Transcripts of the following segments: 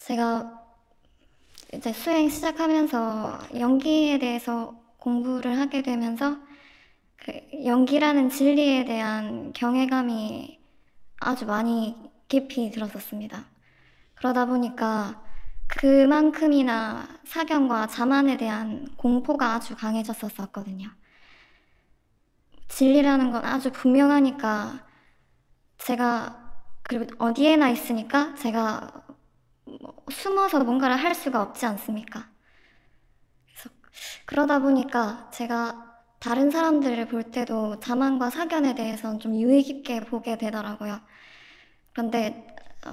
제가 이제 수행 시작하면서 연기에 대해서 공부를 하게 되면서 그 연기라는 진리에 대한 경외감이 아주 많이 깊이 들었었습니다. 그러다 보니까 그만큼이나 사견과 자만에 대한 공포가 아주 강해졌었거든요. 진리라는 건 아주 분명하니까 제가 그리고 어디에나 있으니까 제가 뭐 숨어서 뭔가를 할 수가 없지 않습니까? 그래서 그러다 보니까 제가 다른 사람들을 볼 때도 자만과 사견에 대해서는 좀 유의 깊게 보게 되더라고요. 그런데 어,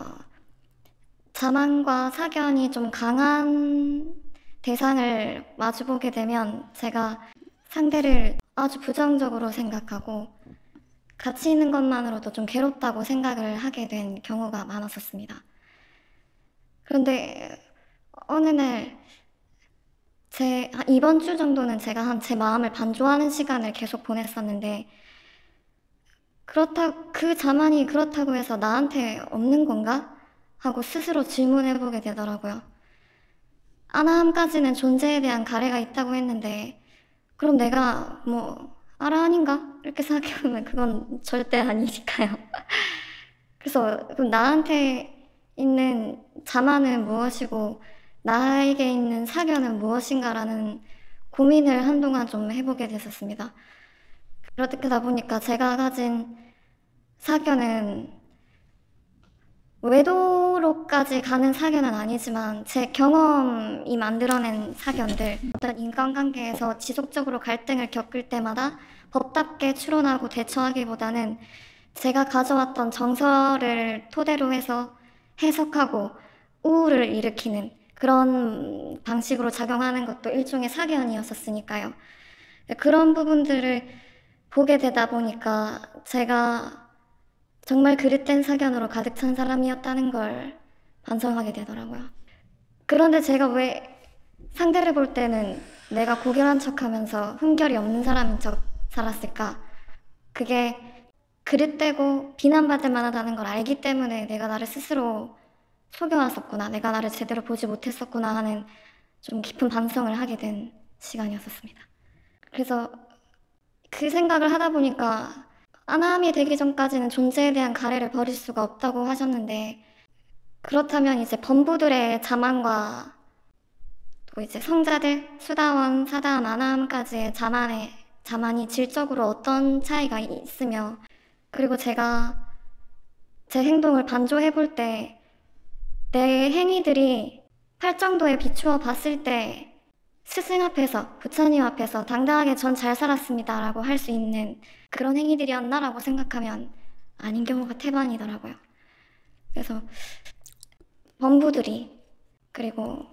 자만과 사견이 좀 강한 대상을 마주보게 되면 제가 상대를 아주 부정적으로 생각하고 같이 있는 것만으로도 좀 괴롭다고 생각을 하게 된 경우가 많았었습니다. 그런데 어느 날 제, 이번 주 정도는 제가 한 제 마음을 반조하는 시간을 계속 보냈었는데, 그렇다, 그 자만이 그렇다고 해서 나한테 없는 건가? 하고 스스로 질문해보게 되더라고요. 아나함까지는 존재에 대한 가래가 있다고 했는데, 그럼 내가 뭐, 아라 아닌가? 이렇게 생각해보면 그건 절대 아니니까요. 그래서, 그럼 나한테 있는 자만은 무엇이고 나에게 있는 사견은 무엇인가라는 고민을 한동안 좀 해보게 됐었습니다. 그러다 보니까 제가 가진 사견은 외도로까지 가는 사견은 아니지만 제 경험이 만들어낸 사견들 어떤 인간관계에서 지속적으로 갈등을 겪을 때마다 법답게 추론하고 대처하기보다는 제가 가져왔던 정서를 토대로 해서 해석하고 우울을 일으키는 그런 방식으로 작용하는 것도 일종의 사견이었었으니까요. 네, 그런 부분들을 보게 되다 보니까 제가 정말 그릇된 사견으로 가득 찬 사람이었다는 걸 반성하게 되더라고요. 그런데 제가 왜 상대를 볼 때는 내가 고결한 척 하면서 흠결이 없는 사람인 척 살았을까? 그게 그릇되고 비난받을 만하다는 걸 알기 때문에 내가 나를 스스로 속여왔었구나, 내가 나를 제대로 보지 못했었구나 하는 좀 깊은 반성을 하게 된 시간이었었습니다. 그래서 그 생각을 하다 보니까 아나함이 되기 전까지는 존재에 대한 가래를 버릴 수가 없다고 하셨는데 그렇다면 이제 범부들의 자만과 또 이제 성자들 수다원, 사단, 다 아나함까지의 자만의 자만이 질적으로 어떤 차이가 있으며 그리고 제가 제 행동을 반조해 볼 때 내 행위들이 팔정도에 비추어 봤을 때 스승 앞에서 부처님 앞에서 당당하게 전 잘 살았습니다라고 할 수 있는 그런 행위들이었나라고 생각하면 아닌 경우가 태반이더라고요. 그래서 범부들이 그리고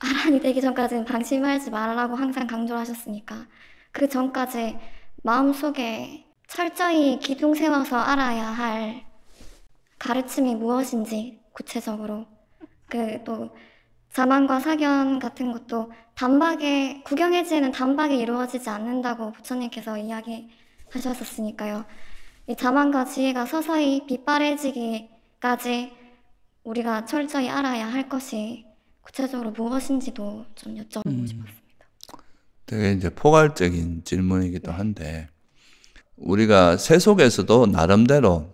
아란이 되기 전까지는 방심하지 말라고 항상 강조를 하셨으니까 그 전까지 마음속에 철저히 기둥 세워서 알아야 할 가르침이 무엇인지 구체적으로 그 또 자만과 사견 같은 것도 단박에 구경해지는 단박에 이루어지지 않는다고 부처님께서 이야기하셨었으니까요. 이 자만과 지혜가 서서히 빛바래지기까지 우리가 철저히 알아야 할 것이 구체적으로 무엇인지도 좀 여쭤보고 음, 싶었습니다. 되게 이제 포괄적인 질문이기도 한데 우리가 세속에서도 나름대로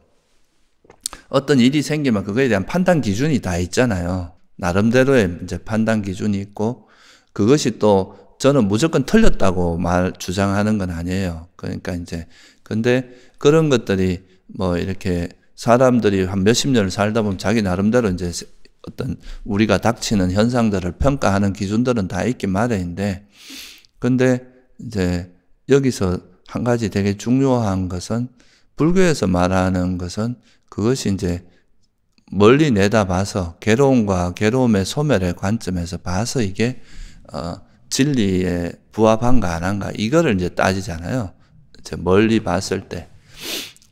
어떤 일이 생기면 그거에 대한 판단 기준이 다 있잖아요. 나름대로의 이제 판단 기준이 있고 그것이 또 저는 무조건 틀렸다고 말 주장하는 건 아니에요. 그러니까 이제 근데 그런 것들이 뭐 이렇게 사람들이 한 몇십 년을 살다 보면 자기 나름대로 이제 어떤 우리가 닥치는 현상들을 평가하는 기준들은 다 있기 마련인데 근데 이제 여기서 한 가지 되게 중요한 것은 불교에서 말하는 것은 그것이 이제 멀리 내다봐서 괴로움과 괴로움의 소멸의 관점에서 봐서 이게 어, 진리에 부합한가 안 한가 이거를 이제 따지잖아요. 이제 멀리 봤을 때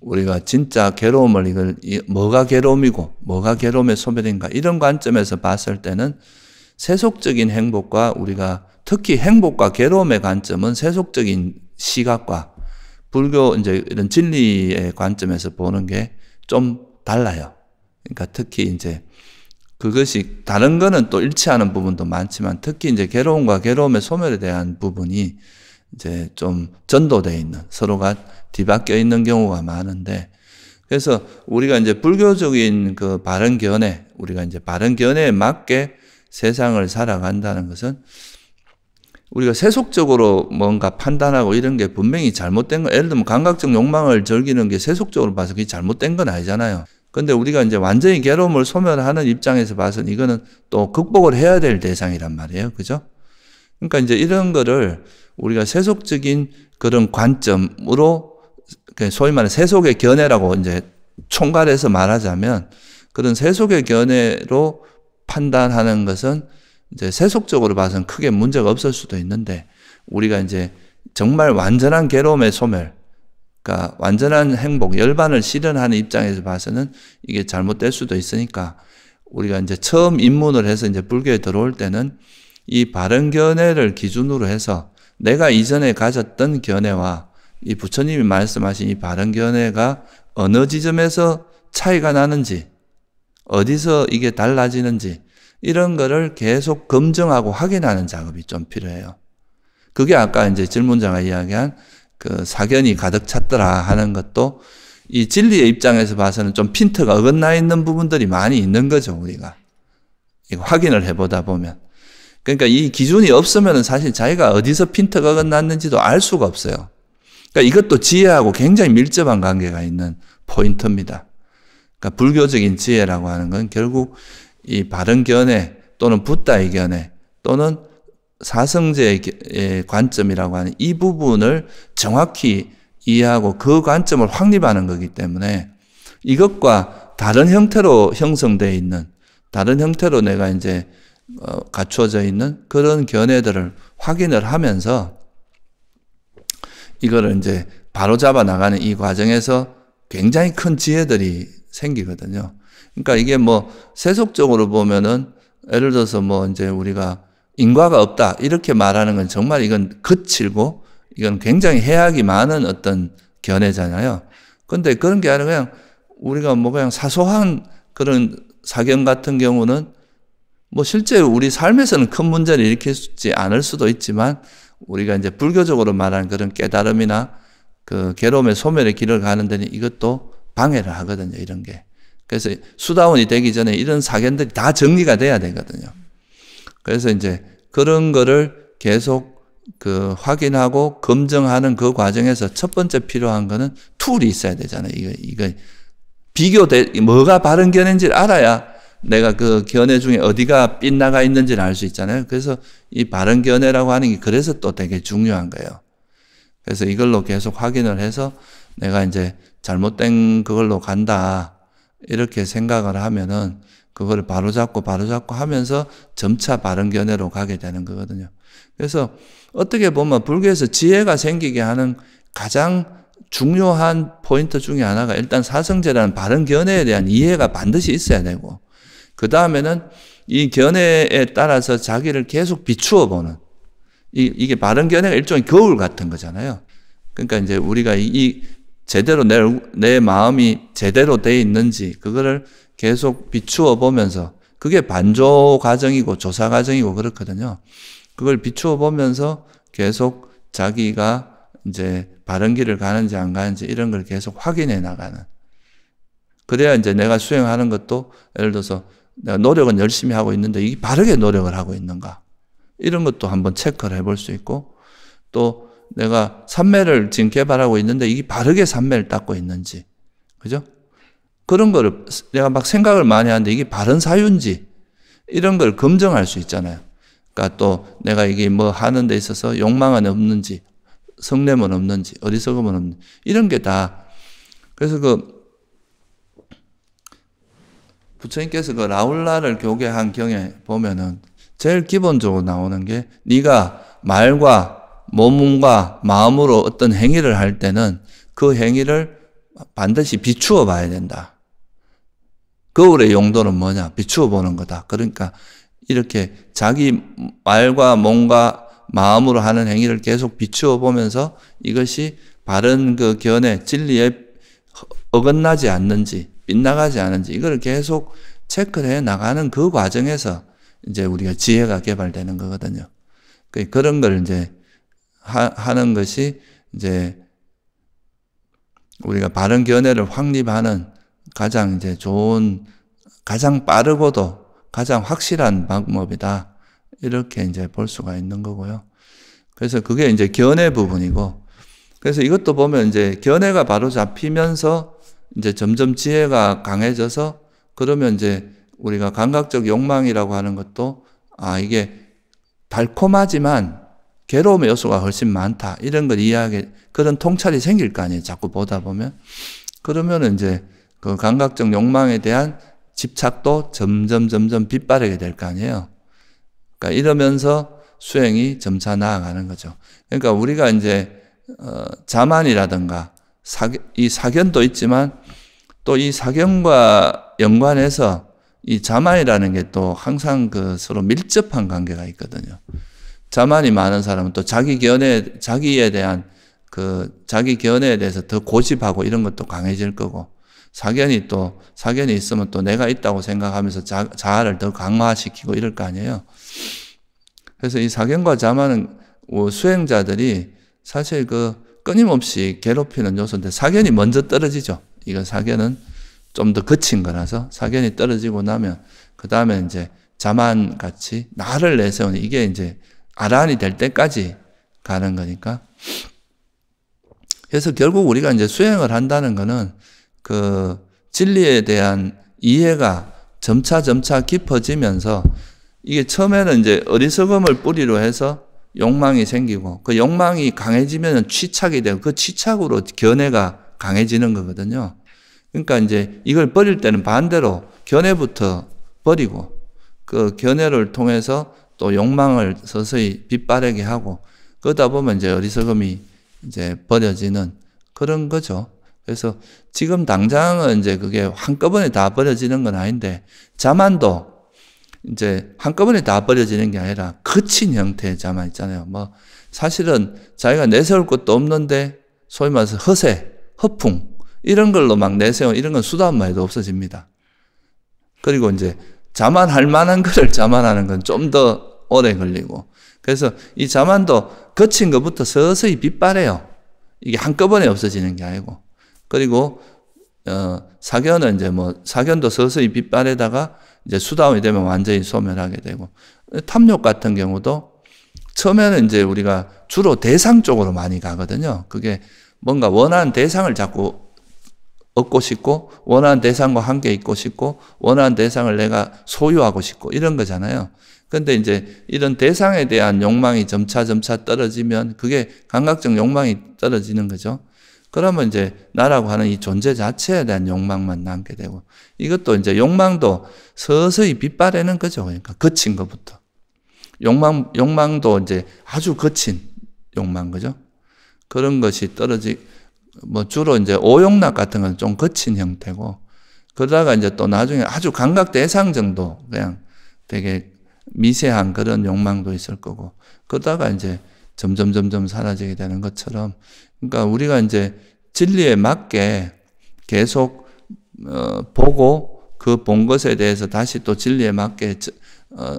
우리가 진짜 괴로움을 이걸 뭐가 괴로움이고 뭐가 괴로움의 소멸인가 이런 관점에서 봤을 때는 세속적인 행복과 우리가 특히 행복과 괴로움의 관점은 세속적인 시각과 불교 이제 이런 진리의 관점에서 보는 게 좀 달라요. 그러니까 특히 이제 그것이 다른 거는 또 일치하는 부분도 많지만 특히 이제 괴로움과 괴로움의 소멸에 대한 부분이 이제 좀 전도돼 있는 서로가 뒤바뀌어 있는 경우가 많은데 그래서 우리가 이제 불교적인 그 바른 견해 우리가 이제 바른 견해에 맞게 세상을 살아간다는 것은 우리가 세속적으로 뭔가 판단하고 이런 게 분명히 잘못된 거, 예를 들면 감각적 욕망을 즐기는 게 세속적으로 봐서 그게 잘못된 건 아니잖아요. 근데 우리가 이제 완전히 괴로움을 소멸하는 입장에서 봐서는 이거는 또 극복을 해야 될 대상이란 말이에요. 그죠? 그러니까 이제 이런 거를 우리가 세속적인 그런 관점으로 그 소위 말하는 세속의 견해라고 이제 총괄해서 말하자면 그런 세속의 견해로 판단하는 것은 이제 세속적으로 봐서는 크게 문제가 없을 수도 있는데 우리가 이제 정말 완전한 괴로움의 소멸, 그러니까 완전한 행복, 열반을 실현하는 입장에서 봐서는 이게 잘못될 수도 있으니까 우리가 이제 처음 입문을 해서 이제 불교에 들어올 때는 이 바른 견해를 기준으로 해서 내가 이전에 가졌던 견해와 이 부처님이 말씀하신 이 바른 견해가 어느 지점에서 차이가 나는지 어디서 이게 달라지는지 이런 거를 계속 검증하고 확인하는 작업이 좀 필요해요. 그게 아까 이제 질문자가 이야기한 그 사견이 가득 찼더라 하는 것도 이 진리의 입장에서 봐서는 좀 핀트가 어긋나 있는 부분들이 많이 있는 거죠, 우리가. 확인을 해보다 보면. 그러니까 이 기준이 없으면 사실 자기가 어디서 핀트가 어긋났는지도 알 수가 없어요. 그러니까 이것도 지혜하고 굉장히 밀접한 관계가 있는 포인트입니다. 그러니까 불교적인 지혜라고 하는 건 결국 이 바른 견해 또는 붓다의 견해 또는 사성제의 예, 관점이라고 하는 이 부분을 정확히 이해하고 그 관점을 확립하는 거기 때문에 이것과 다른 형태로 형성되어 있는 다른 형태로 내가 이제 어, 갖추어져 있는 그런 견해들을 확인을 하면서 이거를 이제 바로 잡아 나가는 이 과정에서 굉장히 큰 지혜들이 생기거든요. 그러니까 이게 뭐 세속적으로 보면은 예를 들어서 뭐 이제 우리가 인과가 없다 이렇게 말하는 건 정말 이건 거칠고 이건 굉장히 해악이 많은 어떤 견해잖아요. 근데 그런 게 아니라 그냥 우리가 뭐 그냥 사소한 그런 사견 같은 경우는 뭐 실제 우리 삶에서는 큰 문제를 일으키지 않을 수도 있지만 우리가 이제 불교적으로 말하는 그런 깨달음이나 그 괴로움의 소멸의 길을 가는 데는 이것도 방해를 하거든요. 이런 게. 그래서 수다원이 되기 전에 이런 사견들이 다 정리가 돼야 되거든요. 그래서 이제 그런 거를 계속 그 확인하고 검증하는 그 과정에서 첫 번째 필요한 거는 툴이 있어야 되잖아요. 이거 이거 비교돼 뭐가 바른 견해인지 알아야 내가 그 견해 중에 어디가 빗나가 있는지를 알 수 있잖아요. 그래서 이 바른 견해라고 하는 게 그래서 또 되게 중요한 거예요. 그래서 이걸로 계속 확인을 해서 내가 이제 잘못된 그걸로 간다. 이렇게 생각을 하면은 그걸 바로잡고 바로잡고 하면서 점차 바른 견해로 가게 되는 거거든요. 그래서 어떻게 보면 불교에서 지혜가 생기게 하는 가장 중요한 포인트 중에 하나가 일단 사성제라는 바른 견해에 대한 이해가 반드시 있어야 되고 그 다음에는 이 견해에 따라서 자기를 계속 비추어 보는 이, 이게 바른 견해가 일종의 거울 같은 거잖아요. 그러니까 이제 우리가 이, 이 제대로 내, 내 마음이 제대로 돼 있는지 그거를 계속 비추어 보면서 그게 반조 과정이고 조사 과정이고 그렇거든요. 그걸 비추어 보면서 계속 자기가 이제 바른 길을 가는지 안 가는지 이런 걸 계속 확인해 나가는. 그래야 이제 내가 수행하는 것도 예를 들어서 내가 노력은 열심히 하고 있는데 이게 바르게 노력을 하고 있는가. 이런 것도 한번 체크를 해 볼 수 있고 또 내가 산매를 지금 개발하고 있는데 이게 바르게 산매를 닦고 있는지. 그죠? 그런 거를 내가 막 생각을 많이 하는데 이게 바른 사유인지 이런 걸 검증할 수 있잖아요. 그러니까 또 내가 이게 뭐 하는 데 있어서 욕망은 없는지 성냄은 없는지 어리석음은 없는지 이런 게 다 그래서 그 부처님께서 그 라울라를 교계한 경에 보면은 제일 기본적으로 나오는 게 네가 말과 몸과 마음으로 어떤 행위를 할 때는 그 행위를 반드시 비추어 봐야 된다. 거울의 용도는 뭐냐? 비추어 보는 거다. 그러니까 이렇게 자기 말과 몸과 마음으로 하는 행위를 계속 비추어 보면서 이것이 바른 그 견해, 진리에 어긋나지 않는지, 빗나가지 않는지, 이걸 계속 체크해 나가는 그 과정에서 이제 우리가 지혜가 개발되는 거거든요. 그러니까 그런 걸 이제 하, 는 것이 이제 우리가 바른 견해를 확립하는 가장 이제 좋은 가장 빠르고도 가장 확실한 방법이다. 이렇게 이제 볼 수가 있는 거고요. 그래서 그게 이제 견해 부분이고 그래서 이것도 보면 이제 견해가 바로 잡히면서 이제 점점 지혜가 강해져서 그러면 이제 우리가 감각적 욕망이라고 하는 것도 아 이게 달콤하지만 괴로움의 요소가 훨씬 많다. 이런 걸 이해하게, 그런 통찰이 생길 거 아니에요. 자꾸 보다 보면. 그러면 은 이제 그 감각적 욕망에 대한 집착도 점점 점점 빗바르게 될 거 아니에요. 그러니까 이러면서 수행이 점차 나아가는 거죠. 그러니까 우리가 이제 어, 자만이라든가 사견, 이 사견도 있지만 또 이 사견과 연관해서 이 자만이라는 게 또 항상 그 서로 밀접한 관계가 있거든요. 자만이 많은 사람은 또 자기 견해, 자기에 대한 그 자기 견해에 대해서 더 고집하고 이런 것도 강해질 거고 사견이 또 사견이 있으면 또 내가 있다고 생각하면서 자, 자아를 더 강화시키고 이럴 거 아니에요. 그래서 이 사견과 자만은 뭐 수행자들이 사실 그 끊임없이 괴롭히는 요소인데 사견이 먼저 떨어지죠. 이거 사견은 좀 더 거친 거라서 사견이 떨어지고 나면 그 다음에 이제 자만 같이 나를 내세우는 이게 이제 아란이 될 때까지 가는 거니까. 그래서 결국 우리가 이제 수행을 한다는 거는 그 진리에 대한 이해가 점차 점차 깊어지면서 이게 처음에는 이제 어리석음을 뿌리로 해서 욕망이 생기고 그 욕망이 강해지면 취착이 되고 그 취착으로 견해가 강해지는 거거든요. 그러니까 이제 이걸 버릴 때는 반대로 견해부터 버리고 그 견해를 통해서 또 욕망을 서서히 빛바르게 하고 그러다 보면 이제 어리석음이 이제 버려지는 그런 거죠. 그래서 지금 당장은 이제 그게 한꺼번에 다 버려지는 건 아닌데 자만도 이제 한꺼번에 다 버려지는 게 아니라 거친 형태의 자만 있잖아요. 뭐 사실은 자기가 내세울 것도 없는데 소위 말해서 허세, 허풍 이런 걸로 막 내세워 이런 건수단만해도 없어집니다. 그리고 이제 자만할 만한 것을 자만하는 건 좀 더 오래 걸리고 그래서 이 자만도 거친 것부터 서서히 빗발해요. 이게 한꺼번에 없어지는 게 아니고 그리고 어, 사견은 이제 뭐 사견도 서서히 빗발에다가 이제 수다운이 되면 완전히 소멸하게 되고 탐욕 같은 경우도 처음에는 이제 우리가 주로 대상 쪽으로 많이 가거든요. 그게 뭔가 원하는 대상을 자꾸 얻고 싶고 원하는 대상과 함께 있고 싶고 원하는 대상을 내가 소유하고 싶고 이런 거잖아요. 근데 이제 이런 대상에 대한 욕망이 점차 점차 떨어지면 그게 감각적 욕망이 떨어지는 거죠. 그러면 이제 나라고 하는 이 존재 자체에 대한 욕망만 남게 되고 이것도 이제 욕망도 서서히 빛바래는 거죠. 그러니까 거친 것부터. 욕망 욕망도 이제 아주 거친 욕망 그죠? 그런 것이 떨어지 뭐 주로 이제 오용락 같은 건 좀 거친 형태고 그러다가 이제 또 나중에 아주 감각 대상 정도 그냥 되게 미세한 그런 욕망도 있을 거고 그러다가 이제 점점 점점 사라지게 되는 것처럼 그러니까 우리가 이제 진리에 맞게 계속 어, 보고 그 본 것에 대해서 다시 또 진리에 맞게 어,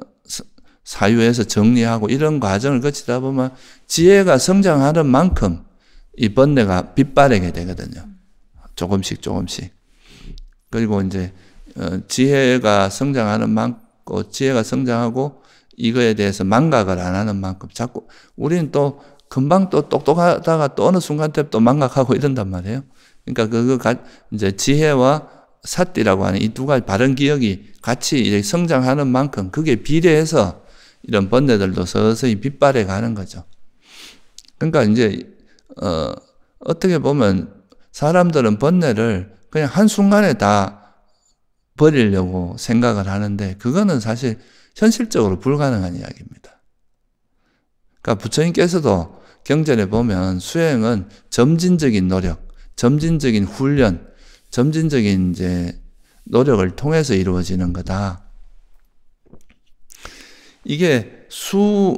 사유에서 정리하고 이런 과정을 거치다 보면 지혜가 성장하는 만큼 이 번뇌가 빛바래게 되거든요. 조금씩 조금씩. 그리고 이제 어, 지혜가 성장하는 만큼 지혜가 성장하고 이거에 대해서 망각을 안 하는 만큼 자꾸 우리는 또 금방 또 똑똑하다가 또 어느 순간때또 망각하고 이런단 말이에요. 그러니까 그거 그 가, 이제 지혜와 사띠라고 하는 이 두 가지 바른 기억이 같이 이제 성장하는 만큼 그게 비례해서 이런 번뇌들도 서서히 빛발해 가는 거죠. 그러니까 이제 어, 어떻게 보면 사람들은 번뇌를 그냥 한순간에 다 버리려고 생각을 하는데 그거는 사실 현실적으로 불가능한 이야기입니다. 그러니까 부처님께서도 경전에 보면 수행은 점진적인 노력, 점진적인 훈련, 점진적인 이제 노력을 통해서 이루어지는 거다. 이게 수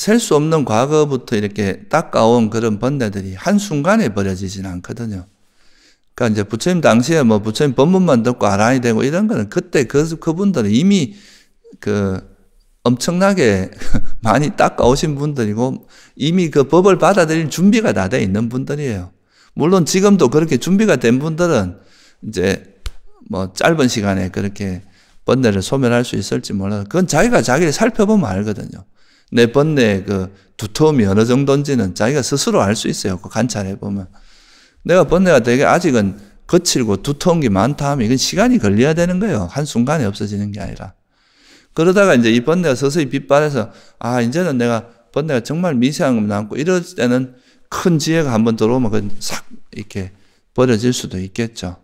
셀수 없는 과거부터 이렇게 닦아온 그런 번뇌들이 한순간에 버려지진 않거든요. 그러니까 이제 부처님 당시에 뭐 부처님 법문만 듣고 아랑이 되고 이런 거는 그때 그, 그분들은 이미 그 엄청나게 많이 닦아오신 분들이고 이미 그 법을 받아들일 준비가 다 돼 있는 분들이에요. 물론 지금도 그렇게 준비가 된 분들은 이제 뭐 짧은 시간에 그렇게 번뇌를 소멸할 수 있을지 몰라도 그건 자기가 자기를 살펴보면 알거든요. 내 번뇌의 그 두터움이 어느 정도인지는 자기가 스스로 알 수 있어요. 그 관찰해 보면. 내가 번뇌가 되게 아직은 거칠고 두터운 게 많다 하면 이건 시간이 걸려야 되는 거예요. 한순간에 없어지는 게 아니라. 그러다가 이제 이 번뇌가 서서히 빛발해서 아, 이제는 내가 번뇌가 정말 미세한 것 남고 이럴 때는 큰 지혜가 한 번 들어오면 그싹 이렇게 버려질 수도 있겠죠.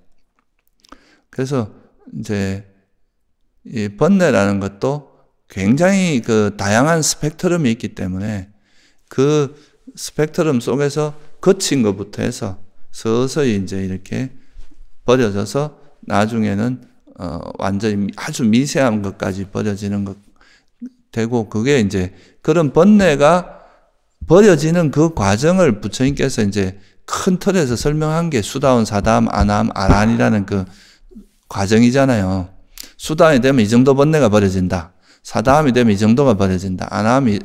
그래서 이제 이 번뇌라는 것도 굉장히 그 다양한 스펙트럼이 있기 때문에 그 스펙트럼 속에서 거친 것부터 해서 서서히 이제 이렇게 버려져서 나중에는 어 완전히 아주 미세한 것까지 버려지는 것 되고 그게 이제 그런 번뇌가 버려지는 그 과정을 부처님께서 이제 큰 틀에서 설명한 게 수다운 사담 안함 아란이라는 그 과정이잖아요. 수다이 되면 이 정도 번뇌가 버려진다. 사담이 되면 이 정도가 버려진다. 아람이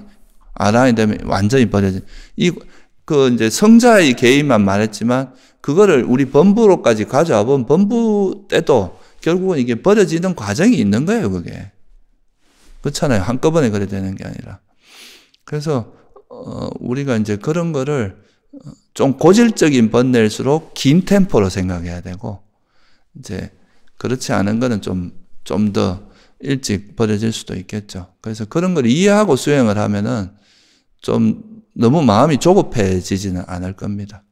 아람이 되면 완전히 버려진. 이그 이제 성자의 개인만 말했지만 그거를 우리 범부로까지 가져와 보 범부 때도 결국은 이게 버려지는 과정이 있는 거예요, 그게. 그렇잖아요. 한꺼번에 그래 되는 게 아니라. 그래서 어, 우리가 이제 그런 거를 좀 고질적인 번낼수록 긴 템포로 생각해야 되고 이제 그렇지 않은 거는 좀좀더 일찍 버려질 수도 있겠죠. 그래서 그런 걸 이해하고 수행을 하면은 좀 너무 마음이 조급해지지는 않을 겁니다.